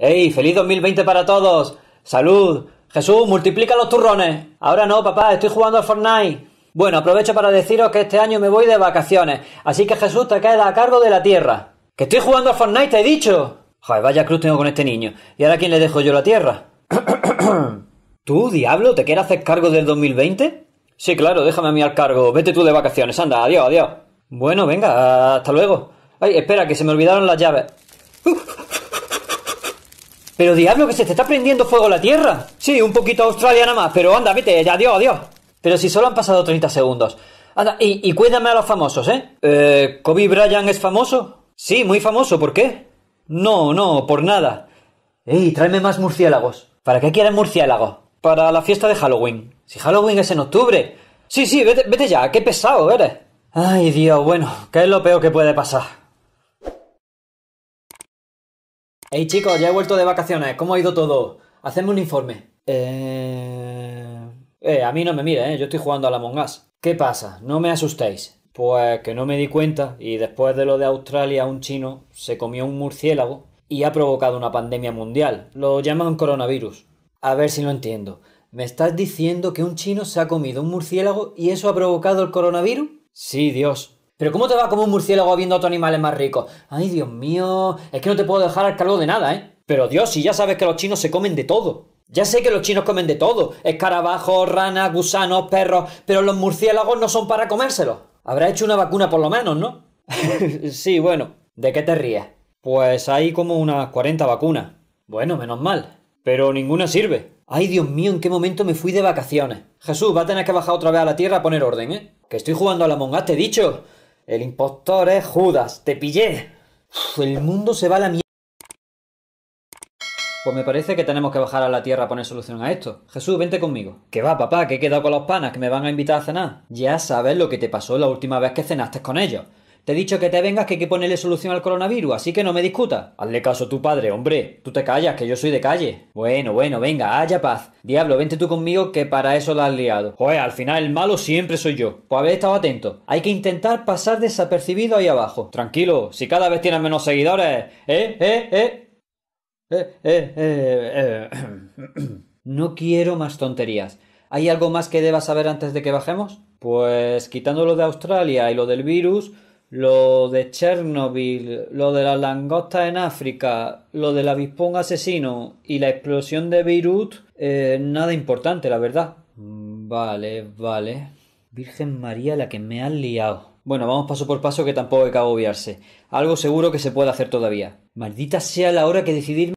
¡Ey! ¡Feliz 2020 para todos! ¡Salud! Jesús, multiplica los turrones. Ahora no, papá, estoy jugando a Fortnite. Bueno, aprovecho para deciros que este año me voy de vacaciones, así que Jesús te queda a cargo de la tierra. ¡Que estoy jugando a Fortnite, te he dicho! Joder, vaya cruz tengo con este niño. ¿Y ahora quién le dejo yo la tierra? ¿Tú, diablo, te quieres hacer cargo del 2020? Sí, claro, déjame a mí al cargo. Vete tú de vacaciones, anda, adiós, adiós. Bueno, venga, hasta luego. Ay, espera, que se me olvidaron las llaves. Pero diablo, que se te está prendiendo fuego la tierra. Sí, un poquito Australia nada más, pero anda, vete, ya, adiós, adiós. Pero si solo han pasado 30 segundos. Anda, y, y a los famosos, ¿eh? ¿eh? ¿Kobe Bryant es famoso? Sí, muy famoso, ¿por qué? No, no, por nada. Ey, tráeme más murciélagos. ¿Para qué quieren murciélagos? Para la fiesta de Halloween. Si Halloween es en octubre. Sí, sí, vete, vete ya, qué pesado eres. Ay, Dios, bueno, ¿qué es lo peor que puede pasar? Hey chicos, ya he vuelto de vacaciones. ¿Cómo ha ido todo? Hacedme un informe. Eh... eh a mí no me mire, ¿eh? Yo estoy jugando a la Mongas. ¿Qué pasa? No me asustéis. Pues que no me di cuenta y después de lo de Australia un chino se comió un murciélago y ha provocado una pandemia mundial. Lo llaman coronavirus. A ver si lo entiendo. ¿Me estás diciendo que un chino se ha comido un murciélago y eso ha provocado el coronavirus? Sí, Dios. Pero ¿cómo te va como un murciélago viendo a otros animales más ricos? Ay, Dios mío, es que no te puedo dejar al cargo de nada, ¿eh? Pero Dios, si ya sabes que los chinos se comen de todo. Ya sé que los chinos comen de todo, escarabajos, ranas, gusanos, perros, pero los murciélagos no son para comérselos. Habrá hecho una vacuna por lo menos, ¿no? sí, bueno, ¿de qué te ríes? Pues hay como unas 40 vacunas. Bueno, menos mal. Pero ninguna sirve. Ay, Dios mío, ¿en qué momento me fui de vacaciones? Jesús, va a tener que bajar otra vez a la tierra a poner orden, ¿eh? Que estoy jugando a la monga, te he dicho. El impostor es Judas, te pillé. el mundo se va a la mierda. Pues me parece que tenemos que bajar a la tierra a poner solución a esto. Jesús, vente conmigo. ¿Qué va, papá, ¿Qué he quedado con los panas que me van a invitar a cenar. Ya sabes lo que te pasó la última vez que cenaste con ellos. Te he dicho que te vengas que hay que ponerle solución al coronavirus, así que no me discuta. Hazle caso a tu padre, hombre. Tú te callas, que yo soy de calle. Bueno, bueno, venga, haya paz. Diablo, vente tú conmigo que para eso la has liado. Joder, al final el malo siempre soy yo. Pues habéis estado atento. Hay que intentar pasar desapercibido ahí abajo. Tranquilo, si cada vez tienes menos seguidores. ¿Eh? ¿Eh? ¿Eh? Eh, eh, eh, ¿Eh? no quiero más tonterías. ¿Hay algo más que debas saber antes de que bajemos? Pues quitando lo de Australia y lo del virus, lo de Chernobyl, lo de las langostas en África, lo del avispón asesino y la explosión de Beirut, eh, nada importante, la verdad. Mm, vale, vale. Virgen María, la que me ha liado. Bueno, vamos paso por paso que tampoco hay que agobiarse. Algo seguro que se puede hacer todavía. Maldita sea la hora que decidirme